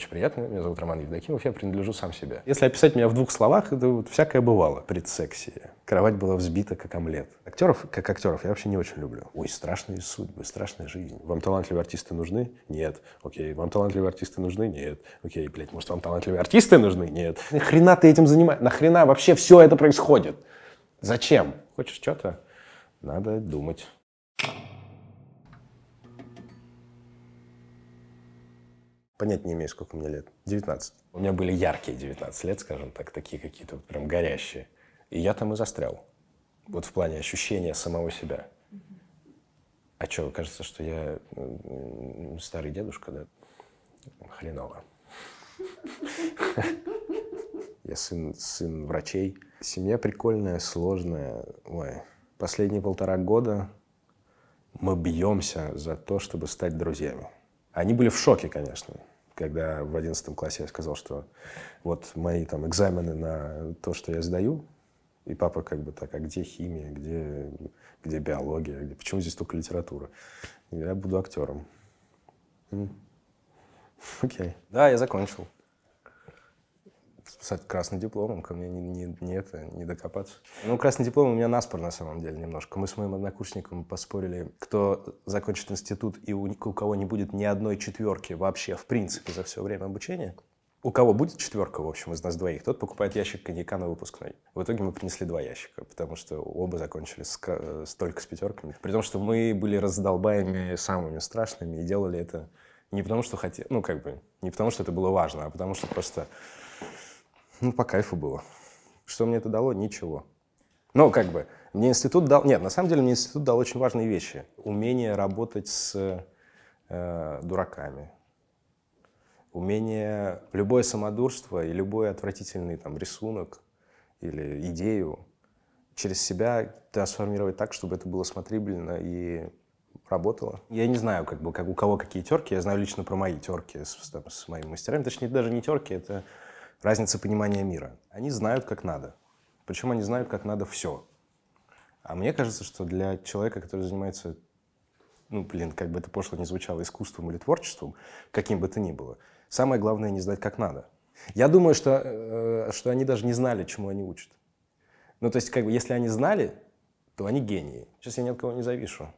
Очень приятно. Меня зовут Роман Евдокимов. Я принадлежу сам себе. Если описать меня в двух словах, это вот всякое бывало. Предсексия. Кровать была взбита, как омлет. Актеров, как актеров, я вообще не очень люблю. Ой, страшные судьбы, страшная жизнь. Вам талантливые артисты нужны? Нет. Окей. Вам талантливые артисты нужны? Нет. Окей, блядь, может, вам талантливые артисты нужны? Нет. Нахрена ты этим занимаешься? Нахрена вообще все это происходит? Зачем? Хочешь что-то? Надо думать. понять не имею, сколько мне лет. 19. У меня были яркие 19 лет, скажем так, такие какие-то вот прям горящие. И я там и застрял. Вот в плане ощущения самого себя. А что, кажется, что я старый дедушка, да? Хреново. Я сын, сын врачей. Семья прикольная, сложная. Ой, последние полтора года мы бьемся за то, чтобы стать друзьями. Они были в шоке, конечно, когда в 11 классе я сказал, что вот мои там экзамены на то, что я сдаю, и папа как бы так, а где химия, где, где биология, где, почему здесь только литература? Я буду актером. Окей. Okay. Да, я закончил с красным дипломом, ко мне не, не, не, это, не докопаться. Ну, красный диплом у меня наспор на самом деле немножко. Мы с моим однокурсником поспорили, кто закончит институт и у, у кого не будет ни одной четверки вообще, в принципе, за все время обучения. У кого будет четверка, в общем, из нас двоих, тот покупает ящик коньяка на выпускной. В итоге мы принесли два ящика, потому что оба закончили с, э, с, только с пятерками. При том, что мы были раздолбаемыми самыми страшными и делали это не потому, что хотели, ну, как бы, не потому, что это было важно, а потому, что просто ну, по кайфу было. Что мне это дало? Ничего. Ну, как бы, мне институт дал... Нет, на самом деле мне институт дал очень важные вещи. Умение работать с э, дураками. Умение... Любое самодурство и любой отвратительный там рисунок или идею через себя трансформировать так, чтобы это было смотрибельно и работало. Я не знаю, как бы, как у кого какие терки. Я знаю лично про мои терки с, там, с моими мастерами. Точнее, даже не терки, это разница понимания мира. Они знают, как надо. Причем они знают, как надо все. А мне кажется, что для человека, который занимается, ну, блин, как бы это пошло не звучало, искусством или творчеством, каким бы то ни было, самое главное не знать, как надо. Я думаю, что, э, что они даже не знали, чему они учат. Ну, то есть, как бы, если они знали, то они гении. Сейчас я ни от кого не завишу,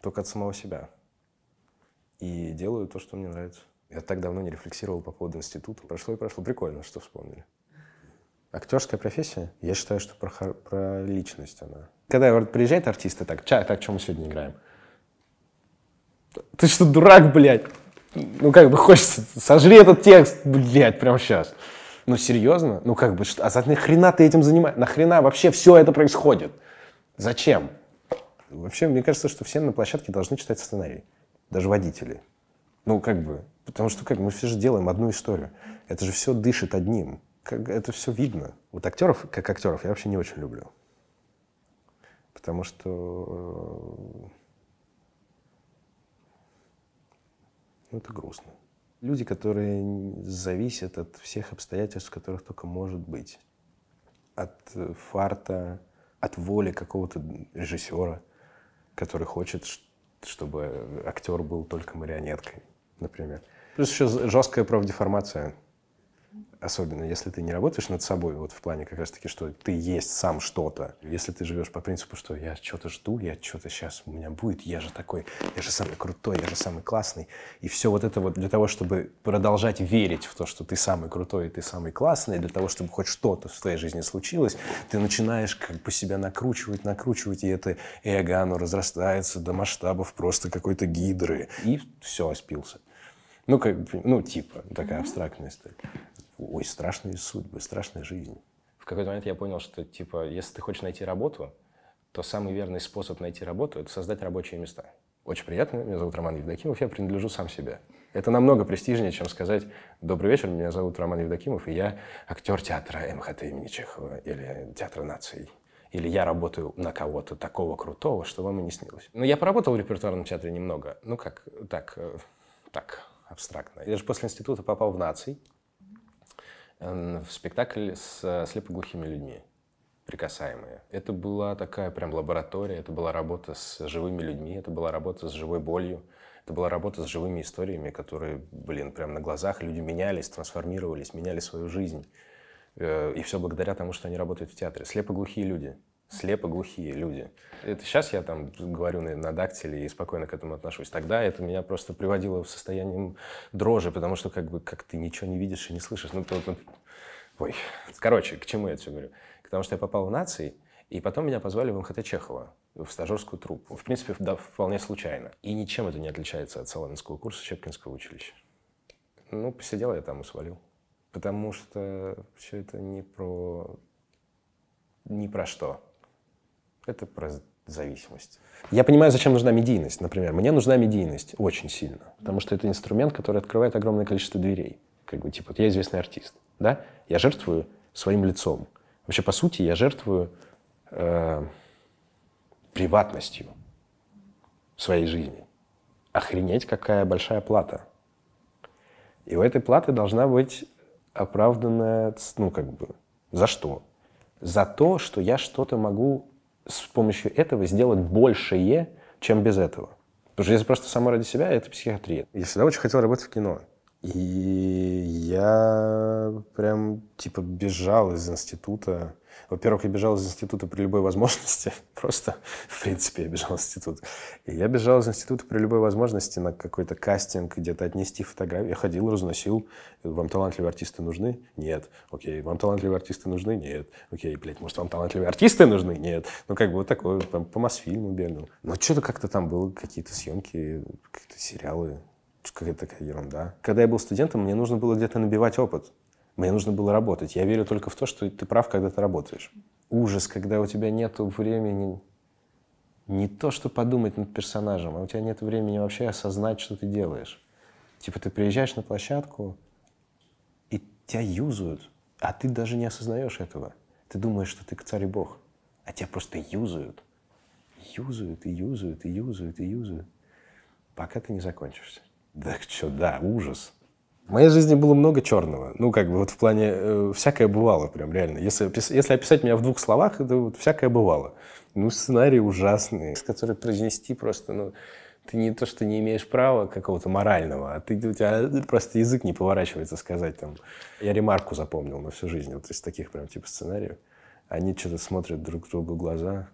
только от самого себя. И делаю то, что мне нравится. Я так давно не рефлексировал по поводу института. Прошло и прошло. Прикольно, что вспомнили. Актерская профессия, я считаю, что про, про личность она. Когда приезжает артист и так, чай, так, чем мы сегодня играем? Ты что, дурак, блядь? Ну, как бы хочется, сожри этот текст, блядь, прямо сейчас. Ну, серьезно? Ну, как бы, что, а за нахрена ты этим занимаешься? Нахрена вообще все это происходит? Зачем? Вообще, мне кажется, что все на площадке должны читать сценарий. Даже водители. Ну, как бы, потому что как мы все же делаем одну историю. Это же все дышит одним. Как, это все видно. Вот актеров, как актеров, я вообще не очень люблю. Потому что... Э, ну, это грустно. Люди, которые зависят от всех обстоятельств, которых только может быть. От э, фарта, от воли какого-то режиссера, который хочет, чтобы актер был только марионеткой например. Плюс еще жесткая профдеформация. Особенно, если ты не работаешь над собой, вот в плане как раз-таки, что ты есть сам что-то. Если ты живешь по принципу, что я что-то жду, я что-то сейчас у меня будет, я же такой, я же самый крутой, я же самый классный. И все вот это вот для того, чтобы продолжать верить в то, что ты самый крутой и ты самый классный, для того, чтобы хоть что-то в твоей жизни случилось, ты начинаешь как бы себя накручивать, накручивать, и это эго, оно разрастается до масштабов просто какой-то гидры. И все, спился. Ну, как ну, типа, такая mm-hmm. абстрактная история. Ой, страшные судьбы, страшная жизнь. В какой-то момент я понял, что, типа, если ты хочешь найти работу, то самый верный способ найти работу – это создать рабочие места. Очень приятно, меня зовут Роман Евдокимов, я принадлежу сам себе. Это намного престижнее, чем сказать «Добрый вечер, меня зовут Роман Евдокимов, и я актер театра МХТ имени Чехова или Театра наций» или я работаю на кого-то такого крутого, что вам и не снилось. Ну, я поработал в репертуарном театре немного, ну как, так, э, так, абстрактное. Я же после института попал в наций, в спектакль с слепоглухими людьми, прикасаемые. Это была такая прям лаборатория, это была работа с живыми людьми, это была работа с живой болью, это была работа с живыми историями, которые, блин, прям на глазах люди менялись, трансформировались, меняли свою жизнь. Э, и все благодаря тому, что они работают в театре. Слепоглухие люди — слепо-глухие люди. Это сейчас я там говорю на, на дактиле и спокойно к этому отношусь. Тогда это меня просто приводило в состояние дрожи, потому что как бы как ты ничего не видишь и не слышишь. Ну, то, ну, ой. Короче, к чему я это все говорю? Потому что я попал в нации, и потом меня позвали в МХТ Чехова, в стажерскую труппу. В принципе, да, вполне случайно. И ничем это не отличается от Соломенского курса Щепкинского училища. Ну, посидел я там и свалил. Потому что все это не про... ни про что. Это про зависимость. Я понимаю, зачем нужна медийность, например. Мне нужна медийность очень сильно, потому что это инструмент, который открывает огромное количество дверей. Как бы, типа, вот я известный артист, да? Я жертвую своим лицом. Вообще, по сути, я жертвую э, приватностью своей жизни. Охренеть, какая большая плата. И у этой платы должна быть оправданная, ну, как бы, за что? За то, что я что-то могу с помощью этого сделать большее, чем без этого. Потому что если просто само ради себя, это психиатрия. Я всегда очень хотел работать в кино. И я прям, типа, бежал из института во-первых, я бежал из института при любой возможности. Просто, в принципе, я бежал из института. И я бежал из института при любой возможности на какой-то кастинг, где-то отнести фотографии. Я ходил, разносил. Вам талантливые артисты нужны? Нет. Окей. Вам талантливые артисты нужны? Нет. Окей, блядь, может, вам талантливые артисты нужны? Нет. Ну, как бы вот такое, там, по Мосфильму бегал. Но что-то как-то там было, какие-то съемки, какие-то сериалы какая-то такая ерунда. Когда я был студентом, мне нужно было где-то набивать опыт. Мне нужно было работать. Я верю только в то, что ты прав, когда ты работаешь. Ужас, когда у тебя нет времени не то, что подумать над персонажем, а у тебя нет времени вообще осознать, что ты делаешь. Типа ты приезжаешь на площадку, и тебя юзают, а ты даже не осознаешь этого. Ты думаешь, что ты царь и бог, а тебя просто юзают. Юзают и юзают и юзают и юзают, пока ты не закончишься. Да что, да, ужас. В моей жизни было много черного. Ну, как бы вот в плане э, всякое бывало, прям реально. Если, если описать меня в двух словах, это вот всякое бывало. Ну, сценарии ужасные, с которые произнести просто, ну, ты не то, что не имеешь права какого-то морального, а ты, у тебя просто язык не поворачивается сказать там. Я ремарку запомнил на всю жизнь вот из таких прям типа сценариев. Они что-то смотрят друг другу глаза,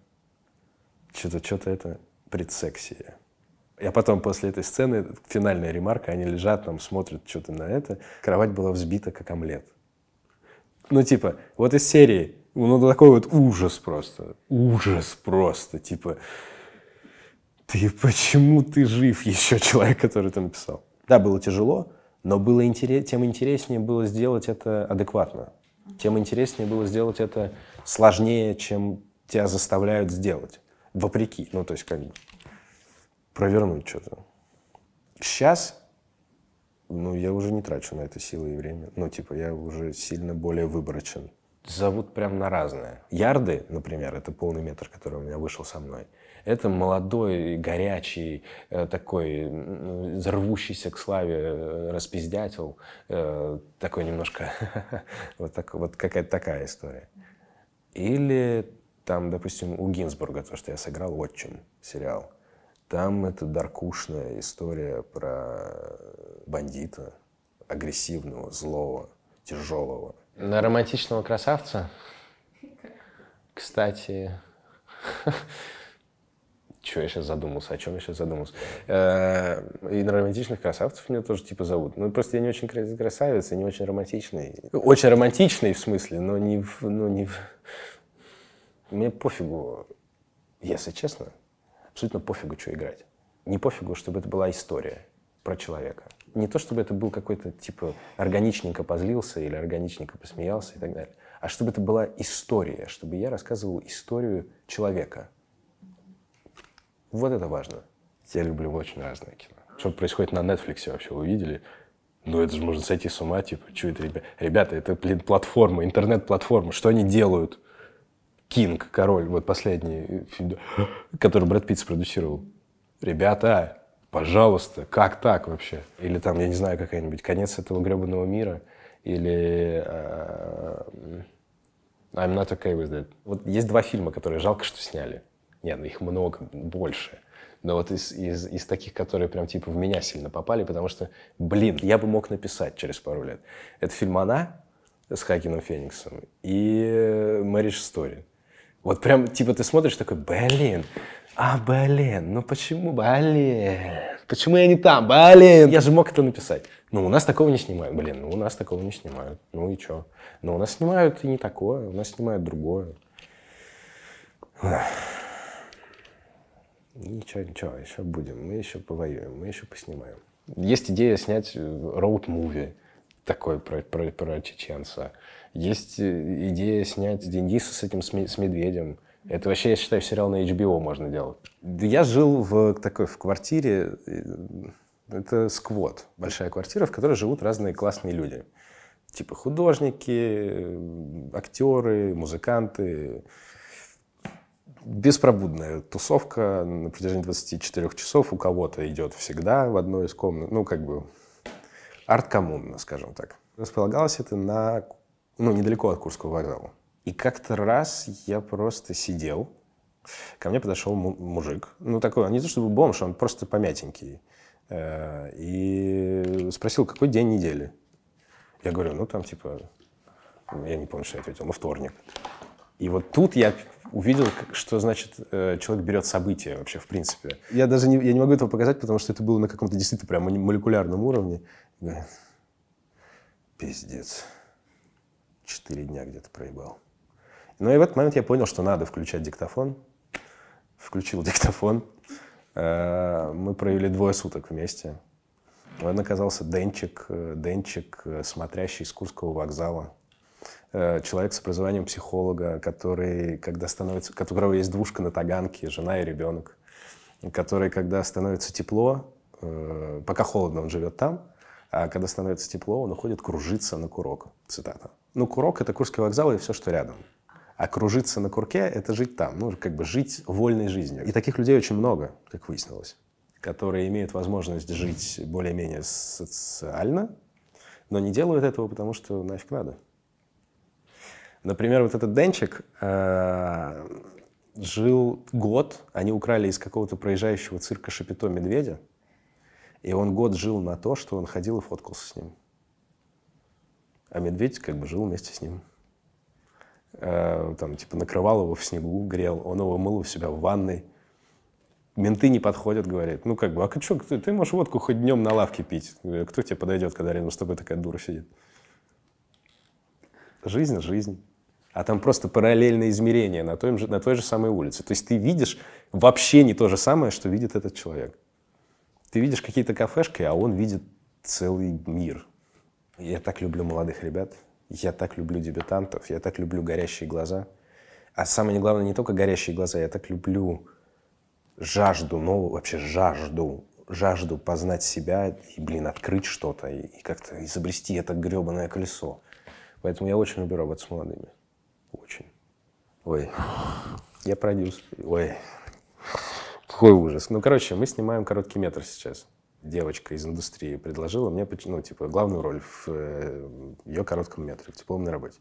что-то, что-то это предсексия. Я а потом после этой сцены, финальная ремарка, они лежат там, смотрят что-то на это. Кровать была взбита, как омлет. Ну, типа, вот из серии, ну, такой вот ужас просто. Ужас просто. Типа, ты почему ты жив еще, человек, который это написал? Да, было тяжело, но было интерес, тем интереснее было сделать это адекватно. Тем интереснее было сделать это сложнее, чем тебя заставляют сделать. Вопреки. Ну, то есть, как бы, провернуть что-то. Сейчас, ну, я уже не трачу на это силы и время. Ну, типа, я уже сильно более выборочен. Зовут прям на разное. Ярды, например, это полный метр, который у меня вышел со мной. Это молодой, горячий, э, такой взорвущийся к славе э, распиздятел, э, такой немножко, вот, так, вот какая-то такая история. Или там, допустим, у Гинзбурга, то, что я сыграл, «Отчим» сериал – там это даркушная история про бандита, агрессивного, злого, тяжелого. На романтичного красавца? Кстати, че я сейчас задумался, о чем я сейчас задумался. Э, и на романтичных красавцев меня тоже типа зовут. Ну, просто я не очень красавец и не очень романтичный. Очень романтичный в смысле, но не в... Ну, не в... Мне пофигу, если честно абсолютно пофигу, что играть. Не пофигу, чтобы это была история про человека. Не то, чтобы это был какой-то, типа, органичненько позлился или органичненько посмеялся и так далее, а чтобы это была история, чтобы я рассказывал историю человека. Вот это важно. Я люблю очень разное кино. Что происходит на Netflix вообще, вы видели? Ну, это же можно сойти с ума, типа, что это, ребята? Ребята, это, блин, платформа, интернет-платформа, что они делают? Кинг, король, вот последний э, фильм, который Брэд Питт спродюсировал. Ребята, пожалуйста, как так вообще? Или там, я не знаю, какая-нибудь конец этого гребаного мира, или uh, I'm not okay with it. Вот есть два фильма, которые жалко, что сняли. Нет, ну их много, больше. Но вот из, из, из таких, которые прям типа в меня сильно попали, потому что, блин, я бы мог написать через пару лет. Это фильм «Она» с Хакином Фениксом и э, «Marriage Story». Вот прям, типа, ты смотришь такой, блин, а, блин, ну почему, блин, почему я не там, блин, я же мог это написать. Ну, у нас такого не снимают, блин, ну, у нас такого не снимают, ну и чё. Но ну, у нас снимают и не такое, у нас снимают другое. Ничего, ничего, еще будем, мы еще повоюем, мы еще поснимаем. Есть идея снять э, роуд-муви такой про, про, про чеченца. Есть э, идея снять Дендиса с этим, с медведем. Это вообще, я считаю, сериал на HBO можно делать. Я жил в э, такой в квартире, э, это сквот, большая квартира, в которой живут разные классные люди. Типа художники, актеры, музыканты. Беспробудная тусовка на протяжении 24 часов у кого-то идет всегда в одной из комнат. Ну, как бы арт-коммуна, скажем так. Располагалось это на ну, недалеко от Курского вокзала. И как-то раз я просто сидел, ко мне подошел мужик, ну, такой, он не то чтобы бомж, он просто помятенький, э, и спросил, какой день недели. Я говорю, ну, там, типа, я не помню, что я ответил, ну, вторник. И вот тут я увидел, что значит э, человек берет события вообще, в принципе. Я даже не, я не могу этого показать, потому что это было на каком-то действительно прям молекулярном уровне. Пиздец. Четыре дня где-то проебал. Ну и в этот момент я понял, что надо включать диктофон. Включил диктофон. Э, мы провели двое суток вместе. Он оказался Денчик, э, Денчик, э, смотрящий из Курского вокзала. Человек с образованием психолога, который, когда становится, у которого есть двушка на Таганке, жена и ребенок, который, когда становится тепло, пока холодно, он живет там, а когда становится тепло, он уходит кружиться на курок. Цитата. Ну, курок — это Курский вокзал и все, что рядом. А кружиться на курке — это жить там, ну, как бы жить вольной жизнью. И таких людей очень много, как выяснилось, которые имеют возможность жить более-менее социально, но не делают этого, потому что нафиг надо. Например, вот этот Денчик э, жил год, они украли из какого-то проезжающего цирка Шапито медведя, и он год жил на то, что он ходил и фоткался с ним. А медведь как бы жил вместе с ним. Э, там, типа, накрывал его в снегу, грел. Он его мыл у себя в ванной. Менты не подходят, говорит. Ну, как бы, а что, ты, ты можешь водку хоть днем на лавке пить. Кто тебе подойдет, когда рядом с тобой такая дура сидит? Жизнь – жизнь. А там просто параллельное измерение на той, же, на той же самой улице. То есть ты видишь вообще не то же самое, что видит этот человек. Ты видишь какие-то кафешки, а он видит целый мир. Я так люблю молодых ребят, я так люблю дебютантов, я так люблю горящие глаза. А самое главное, не только горящие глаза, я так люблю жажду нового, ну, вообще жажду, жажду познать себя и, блин, открыть что-то и, и как-то изобрести это гребаное колесо. Поэтому я очень люблю работать с молодыми. Очень. Ой, я продюсер. Ой, какой ужас. Ну, короче, мы снимаем короткий метр сейчас. Девочка из индустрии предложила мне, ну, типа, главную роль в э, ее коротком метре, в дипломной работе.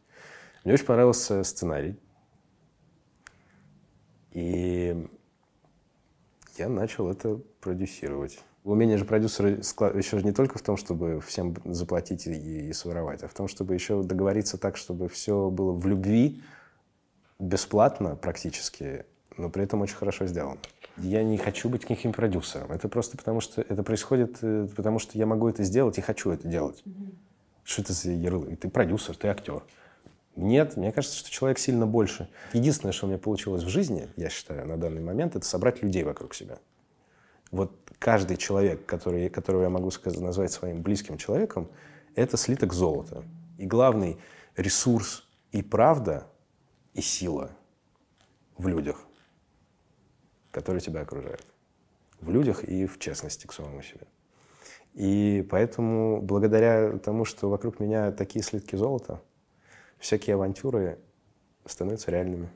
Мне очень понравился сценарий. И я начал это продюсировать. Умение же продюсера еще не только в том, чтобы всем заплатить и, и своровать, а в том, чтобы еще договориться так, чтобы все было в любви, бесплатно практически, но при этом очень хорошо сделано. Я не хочу быть никаким продюсером. Это просто потому, что это происходит, э, потому что я могу это сделать и хочу это делать. Mm-hmm. Что это за ярлык? Ты продюсер, ты актер. Нет, мне кажется, что человек сильно больше. Единственное, что у меня получилось в жизни, я считаю, на данный момент, это собрать людей вокруг себя. Вот каждый человек, который, которого я могу сказать, назвать своим близким человеком, это слиток золота. И главный ресурс и правда, и сила в людях которые тебя окружают. В людях и в честности к самому себе. И поэтому, благодаря тому, что вокруг меня такие слитки золота, всякие авантюры становятся реальными.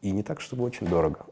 И не так, чтобы очень дорого.